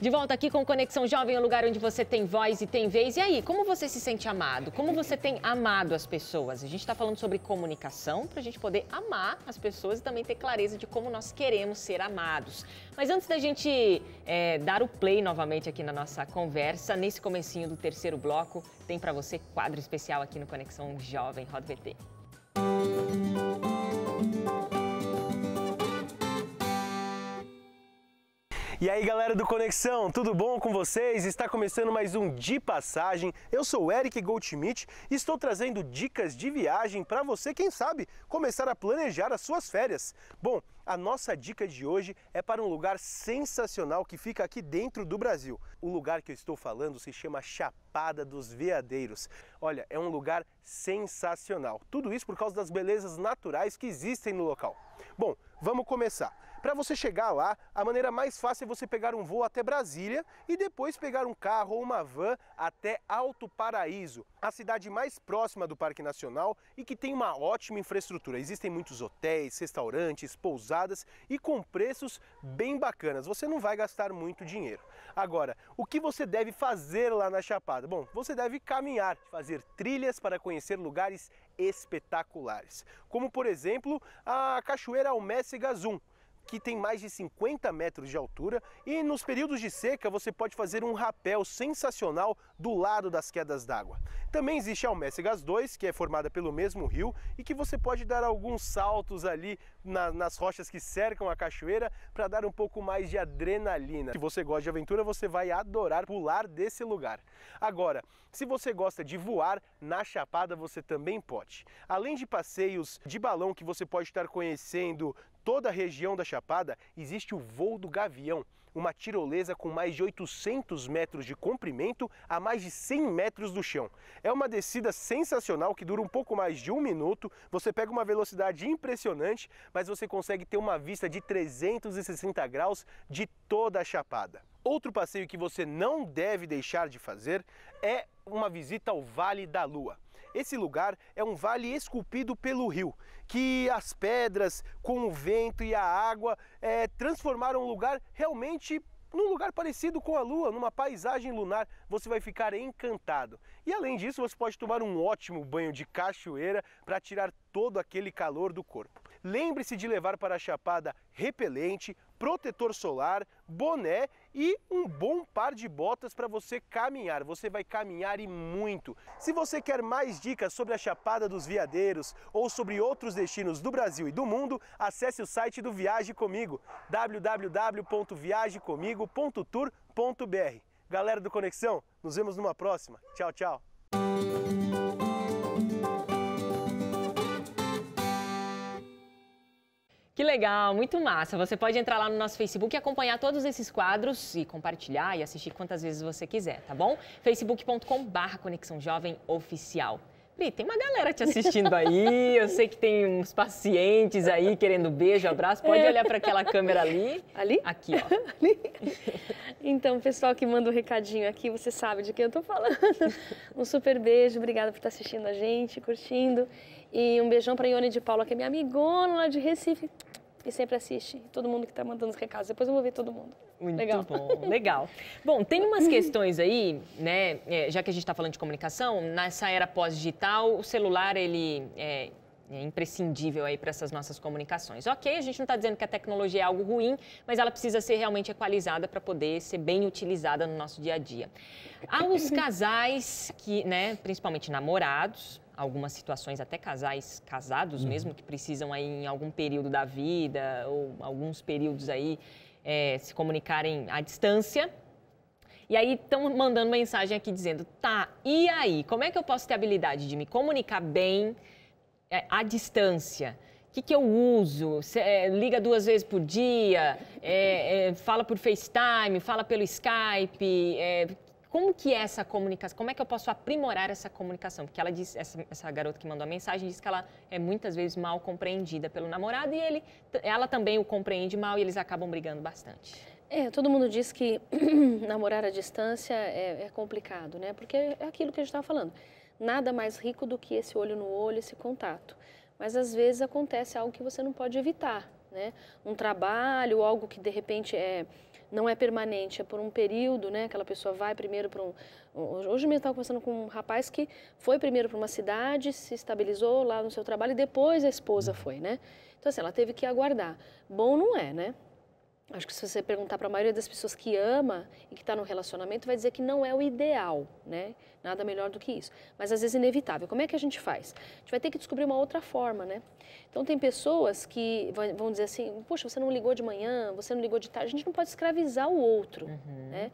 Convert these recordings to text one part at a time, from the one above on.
De volta aqui com Conexão Jovem, o um lugar onde você tem voz e tem vez. E aí, como você se sente amado? Como você tem amado as pessoas? A gente está falando sobre comunicação para a gente poder amar as pessoas e também ter clareza de como nós queremos ser amados. Mas antes da gente é, dar o play novamente aqui na nossa conversa, nesse comecinho do terceiro bloco, tem para você quadro especial aqui no Conexão Jovem Roda VT. Música E aí galera do Conexão, tudo bom com vocês? Está começando mais um De Passagem. Eu sou o Eric Goldschmidt e estou trazendo dicas de viagem para você, quem sabe, começar a planejar as suas férias. Bom, a nossa dica de hoje é para um lugar sensacional que fica aqui dentro do Brasil. O lugar que eu estou falando se chama Chapéu Chapada dos Veadeiros. Olha, é um lugar sensacional. Tudo isso por causa das belezas naturais que existem no local. Bom, vamos começar. Para você chegar lá, a maneira mais fácil é você pegar um voo até Brasília e depois pegar um carro ou uma van até Alto Paraíso, a cidade mais próxima do Parque Nacional e que tem uma ótima infraestrutura. Existem muitos hotéis, restaurantes, pousadas e com preços bem bacanas. Você não vai gastar muito dinheiro. Agora, o que você deve fazer lá na Chapada? Bom, você deve caminhar, fazer trilhas para conhecer lugares espetaculares, como por exemplo a Cachoeira Almesse Gazum, que tem mais de 50 metros de altura e nos períodos de seca você pode fazer um rapel sensacional do lado das quedas d'água. Também existe a Almécegas 2, que é formada pelo mesmo rio e que você pode dar alguns saltos ali na, nas rochas que cercam a cachoeira para dar um pouco mais de adrenalina. Se você gosta de aventura, você vai adorar pular desse lugar. Agora, se você gosta de voar, na Chapada você também pode. Além de passeios de balão que você pode estar conhecendo toda a região da Chapada existe o voo do gavião, uma tirolesa com mais de 800 metros de comprimento a mais de 100 metros do chão. É uma descida sensacional que dura um pouco mais de um minuto, você pega uma velocidade impressionante, mas você consegue ter uma vista de 360 graus de toda a Chapada. Outro passeio que você não deve deixar de fazer é uma visita ao Vale da Lua. Esse lugar é um vale esculpido pelo rio, que as pedras, com o vento e a água, é, transformaram o lugar realmente num lugar parecido com a Lua, numa paisagem lunar, você vai ficar encantado. E além disso, você pode tomar um ótimo banho de cachoeira para tirar todo aquele calor do corpo. Lembre-se de levar para a chapada repelente, protetor solar, boné e um bom par de botas para você caminhar. Você vai caminhar e muito. Se você quer mais dicas sobre a Chapada dos Veadeiros ou sobre outros destinos do Brasil e do mundo, acesse o site do Viaje Comigo, www.viagecomigo.tour.br. Galera do Conexão, nos vemos numa próxima. Tchau, tchau. Que legal, muito massa. Você pode entrar lá no nosso Facebook e acompanhar todos esses quadros e compartilhar e assistir quantas vezes você quiser, tá bom? facebookcom Conexão Jovem Oficial. Pri, tem uma galera te assistindo aí. Eu sei que tem uns pacientes aí querendo beijo, abraço. Pode olhar para aquela câmera ali. Ali? Aqui, ó. Ali. Então, pessoal que manda o um recadinho aqui, você sabe de quem eu tô falando. Um super beijo, obrigada por estar assistindo a gente, curtindo. E um beijão para Ione de Paula, que é minha amigona lá de Recife. E sempre assiste todo mundo que está mandando os recados. Depois eu vou ver todo mundo. Muito legal. bom, legal. Bom, tem umas questões aí, né? É, já que a gente está falando de comunicação, nessa era pós-digital, o celular ele é, é imprescindível aí para essas nossas comunicações. Ok, a gente não está dizendo que a tecnologia é algo ruim, mas ela precisa ser realmente equalizada para poder ser bem utilizada no nosso dia a dia. Há os casais que, né, principalmente namorados, algumas situações, até casais casados uhum. mesmo, que precisam aí em algum período da vida ou alguns períodos aí é, se comunicarem à distância. E aí estão mandando mensagem aqui dizendo, tá, e aí, como é que eu posso ter a habilidade de me comunicar bem é, à distância? O que, que eu uso? Cê, é, liga duas vezes por dia, é, é fala por FaceTime, fala pelo Skype, é, como que é essa comunicação? Como é que eu posso aprimorar essa comunicação? Porque ela essa, essa garota que mandou a mensagem disse que ela é muitas vezes mal compreendida pelo namorado e ele, ela também o compreende mal e eles acabam brigando bastante. É, todo mundo diz que namorar à distância é, é, complicado, né? Porque é aquilo que a gente estava falando. Nada mais rico do que esse olho no olho, esse contato. Mas às vezes acontece algo que você não pode evitar, né? Um trabalho, algo que de repente é, não é permanente, é por um período, né? Aquela pessoa vai primeiro para um. Hoje mesmo estava conversando com um rapaz que foi primeiro para uma cidade, se estabilizou lá no seu trabalho e depois a esposa uhum. foi, né? Então, assim, ela teve que aguardar. Bom não é, né? Acho que se você perguntar para a maioria das pessoas que ama e que está no relacionamento, vai dizer que não é o ideal, né? Nada melhor do que isso. Mas às vezes é inevitável. Como é que a gente faz? A gente vai ter que descobrir uma outra forma, né? Então tem pessoas que vão dizer assim: poxa, você não ligou de manhã, você não ligou de tarde. A gente não pode escravizar o outro, uhum. né?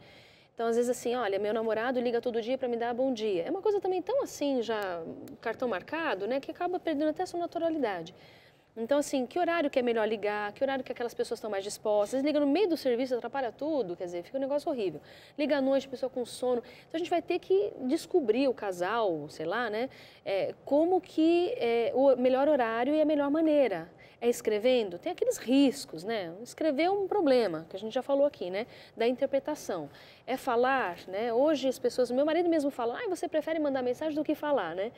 Então, às vezes, assim, olha, meu namorado liga todo dia para me dar bom dia. É uma coisa também tão assim, já cartão marcado, né? Que acaba perdendo até a sua naturalidade. Então, assim, que horário que é melhor ligar? Que horário que aquelas pessoas estão mais dispostas? Liga no meio do serviço, atrapalha tudo, quer dizer, fica um negócio horrível. Liga à noite, a pessoa com sono. Então, a gente vai ter que descobrir o casal, sei lá, né? É, como que é o melhor horário e a melhor maneira. É escrevendo? Tem aqueles riscos, né? Escrever é um problema, que a gente já falou aqui, né? Da interpretação. É falar, né? Hoje as pessoas, meu marido mesmo fala, ah, você prefere mandar mensagem do que falar, né?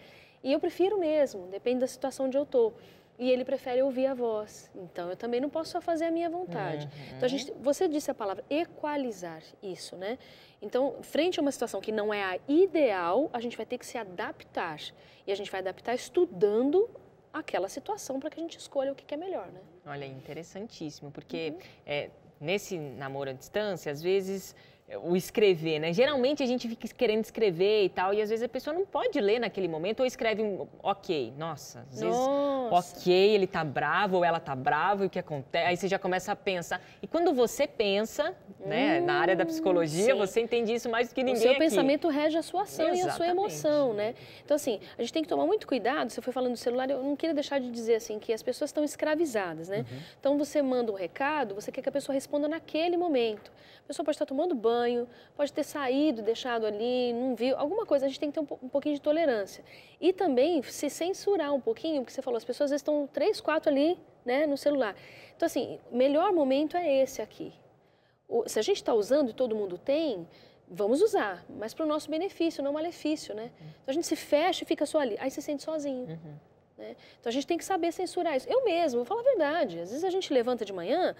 E eu prefiro mesmo, depende da situação onde eu estou e ele prefere ouvir a voz. Então eu também não posso só fazer a minha vontade. Uhum. Então a gente, você disse a palavra equalizar isso, né? Então, frente a uma situação que não é a ideal, a gente vai ter que se adaptar. E a gente vai adaptar estudando aquela situação para que a gente escolha o que, que é melhor, né? Olha, é interessantíssimo, porque uhum. é, nesse namoro à distância, às vezes o escrever, né? Geralmente a gente fica querendo escrever e tal, e às vezes a pessoa não pode ler naquele momento, ou escreve um ok, nossa, às vezes nossa. ok, ele tá bravo ou ela tá brava, e o que acontece? Aí você já começa a pensar. E quando você pensa, hum, né, na área da psicologia, sim. Hum, você entende isso mais do que ninguém. O seu aqui. pensamento rege a sua ação Exatamente. e a sua emoção, né? Então, assim, a gente tem que tomar muito cuidado. Você foi falando do celular, eu não queria deixar de dizer assim que as pessoas estão escravizadas, né? Uhum. Então você manda um recado, você quer que a pessoa responda naquele momento. A pessoa pode estar tomando banho banho, pode ter saído, deixado ali, não viu, alguma coisa. A gente tem que ter um, um pouquinho de tolerância. E também se censurar um pouquinho, porque você falou, as pessoas estão três, quatro ali né, no celular. Então, assim, melhor momento é esse aqui. O, se a gente está usando e todo mundo tem, vamos usar, mas para o nosso benefício, não malefício, né? Uhum. Então a gente se fecha e fica só ali, aí se sente sozinho. Uhum. Né? Então a gente tem que saber censurar isso. Eu mesmo, vou falar a verdade, às vezes a gente levanta de manhã,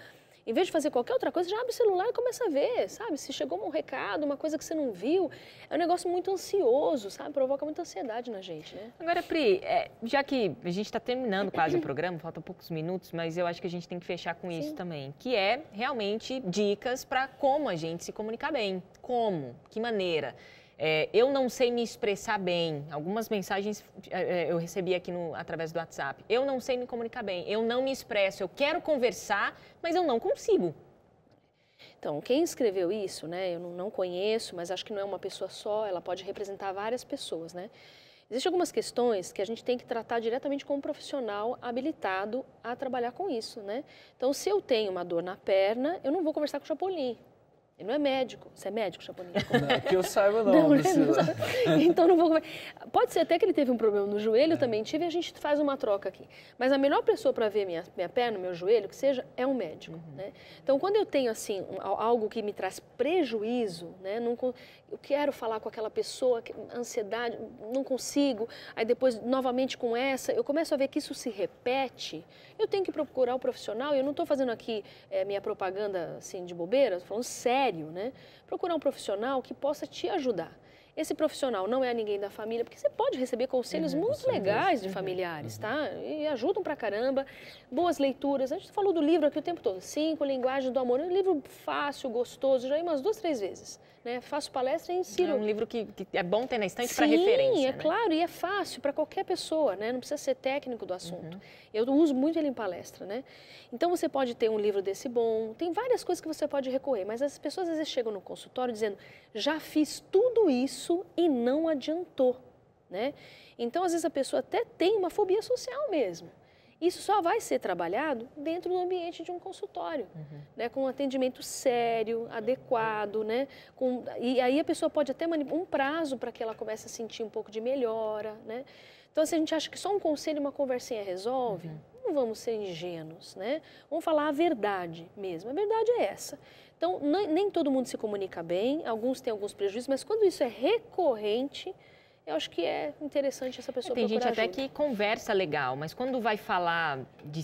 em vez de fazer qualquer outra coisa, já abre o celular e começa a ver, sabe? Se chegou um recado, uma coisa que você não viu, é um negócio muito ansioso, sabe? Provoca muita ansiedade na gente, né? Agora, Pri, é, já que a gente está terminando quase o programa, faltam poucos minutos, mas eu acho que a gente tem que fechar com Sim. isso também, que é realmente dicas para como a gente se comunicar bem. Como? Que maneira? É, eu não sei me expressar bem. Algumas mensagens é, é, eu recebi aqui no, através do WhatsApp. Eu não sei me comunicar bem. Eu não me expresso. Eu quero conversar, mas eu não consigo. Então, quem escreveu isso, né? Eu não conheço, mas acho que não é uma pessoa só. Ela pode representar várias pessoas, né? Existem algumas questões que a gente tem que tratar diretamente com um profissional habilitado a trabalhar com isso, né? Então, se eu tenho uma dor na perna, eu não vou conversar com o Chapolin, ele não é médico. Você é médico, Chapolin? Não, é que eu saiba, não. não, né? não, então não vou. Pode ser até que ele teve um problema no joelho, é. também tive, a gente faz uma troca aqui. Mas a melhor pessoa para ver minha, minha perna, meu joelho, que seja, é um médico. Uhum. Né? Então, quando eu tenho, assim, algo que me traz prejuízo, né? Não, eu quero falar com aquela pessoa, ansiedade, não consigo, aí depois novamente com essa, eu começo a ver que isso se repete, eu tenho que procurar o um profissional, eu não estou fazendo aqui é, minha propaganda assim de bobeira, estou falando sério, né? Procurar um profissional que possa te ajudar. Esse profissional não é ninguém da família, porque você pode receber conselhos uhum, muito legais de uhum, familiares, uhum. tá? E ajudam pra caramba. Boas leituras. A gente falou do livro aqui o tempo todo. Cinco Linguagens do Amor. É um livro fácil, gostoso. Já li umas duas, três vezes. Né? Faço palestra e ensino. É um livro que, que é bom ter na estante para referência. Sim, é né? claro, e é fácil para qualquer pessoa, né? não precisa ser técnico do assunto. Uhum. Eu uso muito ele em palestra. Né? Então você pode ter um livro desse bom, tem várias coisas que você pode recorrer, mas as pessoas às vezes chegam no consultório dizendo: já fiz tudo isso e não adiantou. Né? Então, às vezes, a pessoa até tem uma fobia social mesmo. Isso só vai ser trabalhado dentro do ambiente de um consultório, uhum. né, com um atendimento sério, adequado, né, com, e aí a pessoa pode até um prazo para que ela comece a sentir um pouco de melhora, né. Então, se a gente acha que só um conselho, e uma conversinha resolve, uhum. não vamos ser ingênuos, né, vamos falar a verdade mesmo, a verdade é essa. Então, nem todo mundo se comunica bem, alguns têm alguns prejuízos, mas quando isso é recorrente, eu acho que é interessante essa pessoa é, Tem gente até que conversa legal, mas quando vai falar de,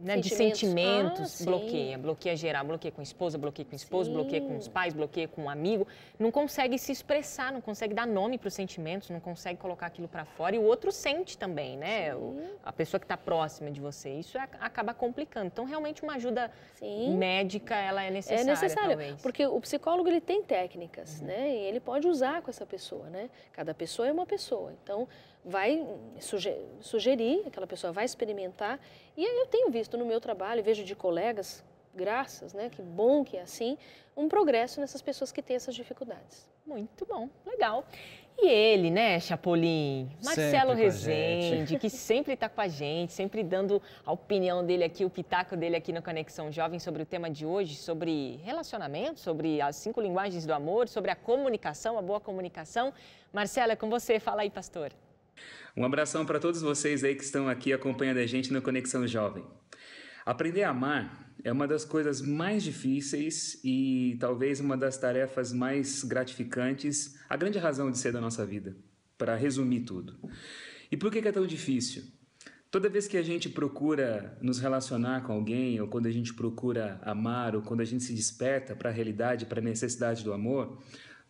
né, sentimentos, de sentimentos ah, bloqueia. Bloqueia geral, bloqueia com a esposa, bloqueia com o esposo, sim. bloqueia com os pais, bloqueia com um amigo. Não consegue se expressar, não consegue dar nome para os sentimentos, não consegue colocar aquilo para fora. E o outro sente também, né? O, a pessoa que está próxima de você. Isso acaba complicando. Então, realmente, uma ajuda sim. médica, ela é necessária, É necessária, talvez. porque o psicólogo, ele tem técnicas, uhum. né? E ele pode usar com essa pessoa, né? Cada pessoa é uma pessoa. Então, vai sugerir, aquela pessoa vai experimentar. E eu tenho visto no meu trabalho, vejo de colegas, graças, né, que bom que é assim, um progresso nessas pessoas que têm essas dificuldades. Muito bom, legal. E ele, né, Chapolin? Marcelo Rezende, que sempre está com a gente, sempre dando a opinião dele aqui, o pitaco dele aqui no Conexão Jovem sobre o tema de hoje, sobre relacionamento, sobre as cinco linguagens do amor, sobre a comunicação, a boa comunicação. Marcelo, é com você. Fala aí, pastor. Um abração para todos vocês aí que estão aqui acompanhando a gente no Conexão Jovem. Aprender a amar é uma das coisas mais difíceis e talvez uma das tarefas mais gratificantes, a grande razão de ser da nossa vida, para resumir tudo. E por que é tão difícil? Toda vez que a gente procura nos relacionar com alguém, ou quando a gente procura amar, ou quando a gente se desperta para a realidade, para a necessidade do amor,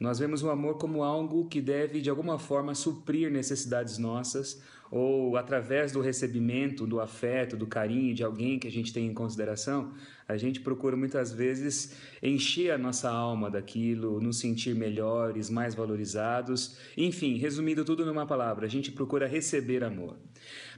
nós vemos o amor como algo que deve, de alguma forma, suprir necessidades nossas ou através do recebimento, do afeto, do carinho de alguém que a gente tem em consideração, a gente procura muitas vezes encher a nossa alma daquilo, nos sentir melhores, mais valorizados. Enfim, resumindo tudo numa palavra, a gente procura receber amor.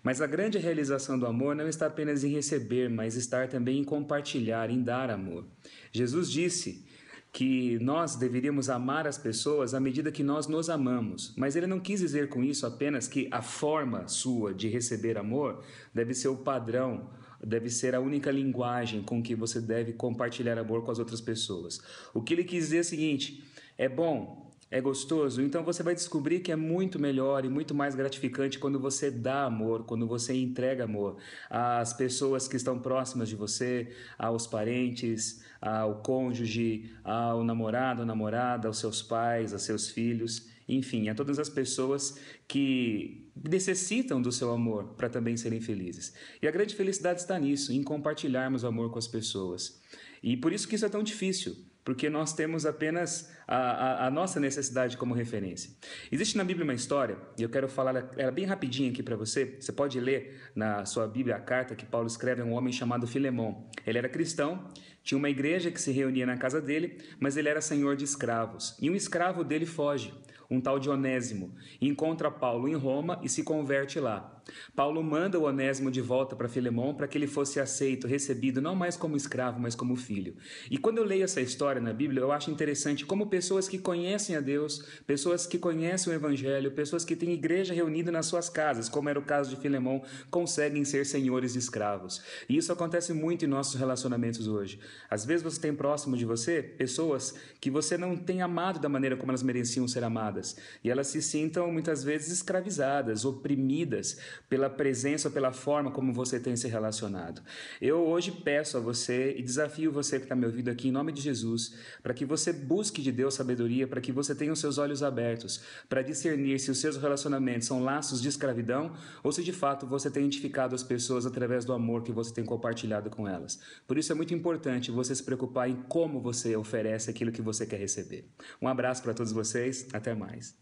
Mas a grande realização do amor não está apenas em receber, mas estar também em compartilhar, em dar amor. Jesus disse que nós deveríamos amar as pessoas à medida que nós nos amamos. Mas ele não quis dizer com isso apenas que a forma sua de receber amor deve ser o padrão, deve ser a única linguagem com que você deve compartilhar amor com as outras pessoas. O que ele quis dizer é o seguinte: é bom é gostoso, então você vai descobrir que é muito melhor e muito mais gratificante quando você dá amor, quando você entrega amor às pessoas que estão próximas de você, aos parentes, ao cônjuge, ao namorado, namorada, aos seus pais, aos seus filhos, enfim, a todas as pessoas que necessitam do seu amor para também serem felizes. E a grande felicidade está nisso, em compartilharmos o amor com as pessoas. E por isso que isso é tão difícil porque nós temos apenas a, a, a, nossa necessidade como referência. Existe na Bíblia uma história, e eu quero falar ela bem rapidinho aqui para você. Você pode ler na sua Bíblia a carta que Paulo escreve a um homem chamado Filemão. Ele era cristão, tinha uma igreja que se reunia na casa dele, mas ele era senhor de escravos. E um escravo dele foge, um tal Dionésimo, e encontra Paulo em Roma e se converte lá. Paulo manda o Onésimo de volta para Filemão para que ele fosse aceito, recebido, não mais como escravo, mas como filho. E quando eu leio essa história na Bíblia, eu acho interessante como pessoas que conhecem a Deus, pessoas que conhecem o Evangelho, pessoas que têm igreja reunida nas suas casas, como era o caso de Filemão, conseguem ser senhores de escravos. E isso acontece muito em nossos relacionamentos hoje. Às vezes você tem próximo de você pessoas que você não tem amado da maneira como elas mereciam ser amadas. E elas se sintam muitas vezes escravizadas, oprimidas pela presença, pela forma como você tem se relacionado. Eu hoje peço a você e desafio você que está me ouvindo aqui, em nome de Jesus, para que você busque de Deus sabedoria, para que você tenha os seus olhos abertos, para discernir se os seus relacionamentos são laços de escravidão ou se de fato você tem identificado as pessoas através do amor que você tem compartilhado com elas. Por isso é muito importante você se preocupar em como você oferece aquilo que você quer receber. Um abraço para todos vocês, até mais.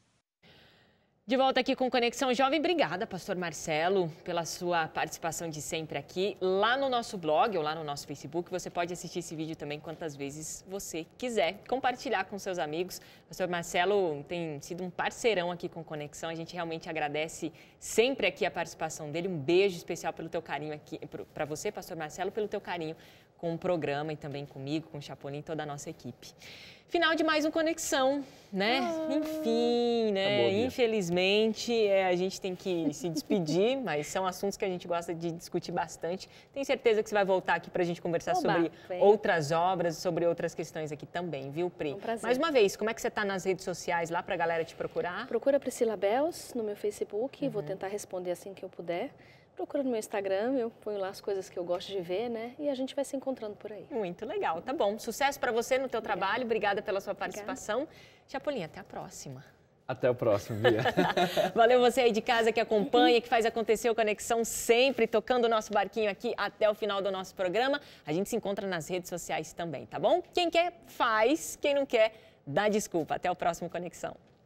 De volta aqui com Conexão Jovem. Obrigada, pastor Marcelo, pela sua participação de sempre aqui. Lá no nosso blog ou lá no nosso Facebook, você pode assistir esse vídeo também quantas vezes você quiser. Compartilhar com seus amigos. Pastor Marcelo tem sido um parceirão aqui com Conexão. A gente realmente agradece sempre aqui a participação dele. Um beijo especial pelo teu carinho aqui para você, pastor Marcelo, pelo teu carinho com o programa e também comigo, com o Chapolin e toda a nossa equipe. Final de mais um Conexão, né? Ah, Enfim, né? Infelizmente, é, a gente tem que se despedir, mas são assuntos que a gente gosta de discutir bastante. Tenho certeza que você vai voltar aqui para a gente conversar Oba, sobre bem. outras obras, sobre outras questões aqui também, viu, Pri? É um prazer. Mais uma vez, como é que você está nas redes sociais lá para a galera te procurar? Procura Priscila Bells no meu Facebook, uhum. vou tentar responder assim que eu puder procura no meu Instagram, eu ponho lá as coisas que eu gosto de ver, né? E a gente vai se encontrando por aí. Muito legal, tá bom. Sucesso para você no teu Obrigada. trabalho, obrigada pela sua participação. Obrigada. Chapolin, até a próxima. Até o próximo, Bia. Valeu você aí de casa que acompanha, que faz acontecer o Conexão sempre, tocando o nosso barquinho aqui até o final do nosso programa. A gente se encontra nas redes sociais também, tá bom? Quem quer, faz. Quem não quer, dá desculpa. Até o próximo Conexão.